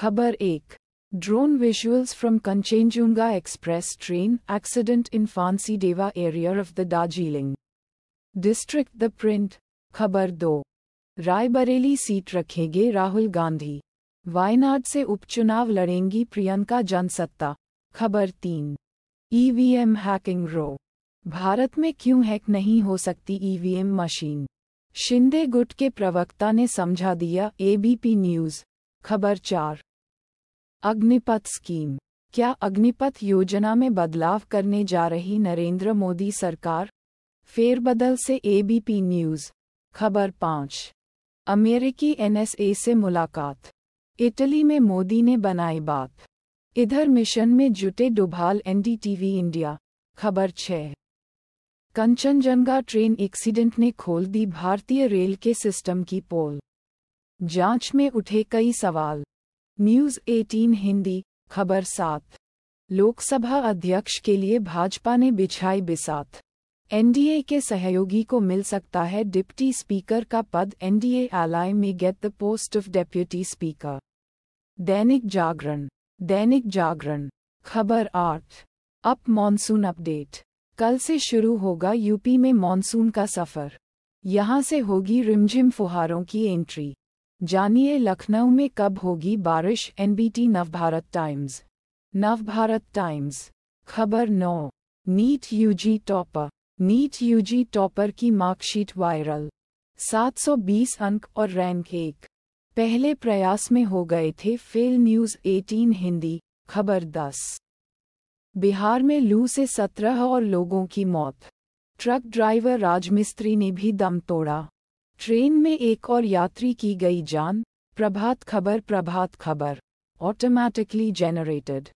खबर एक drone visuals from Kanchenjunga express train accident in Phansidewa area of the Darjeeling district the print खबर दो Raebareli seat रखेंगे राहुल गांधी वायनाड से उपचुनाव लड़ेंगी प्रियंका जनसत्ता खबर तीन EVM e hacking row Bharat में क्यों हैक नहीं हो सकती ईवीएम e मशीन शिंदे गुट के प्रवक्ता ने समझा दिया एबीपी न्यूज खबर चार अग्निपथ स्कीम क्या अग्निपथ योजना में बदलाव करने जा रही नरेंद्र मोदी सरकार फेरबदल से एबीपी न्यूज़ खबर पाँच अमेरिकी एनएसए से मुलाकात इटली में मोदी ने बनाई बात इधर मिशन में जुटे डुभाल एनडीटीवी इंडिया खबर छः कंचनजंगा ट्रेन एक्सीडेंट ने खोल दी भारतीय रेल के सिस्टम की पोल जांच में उठे कई सवाल न्यूज 18 हिंदी खबर सात लोकसभा अध्यक्ष के लिए भाजपा ने बिछाई बिसात एनडीए के सहयोगी को मिल सकता है डिप्टी स्पीकर का पद एनडीए आलाय में get the post of deputy speaker Dainik Jagran दैनिक जागरण खबर आठ अप मॉनसून अपडेट कल से शुरू होगा यूपी में मॉनसून का सफर यहां से होगी रिमझिम फुहारों की एंट्री जानिए लखनऊ में कब होगी बारिश NBT Navbharat Times Navbharat Times खबर नौ NEET UG topper NEET UG topper की मार्कशीट वायरल 720 अंक और रैंक एक पहले प्रयास में हो गए थे फेल न्यूज 18 हिंदी खबर 10 बिहार में लू से 17 और लोगों की मौत ट्रक ड्राइवर राजमिस्त्री ने भी दम तोड़ा ट्रेन में एक और यात्री की गई जान प्रभात खबर प्रभात खबर ऑटोमैटिकली जेनरेटेड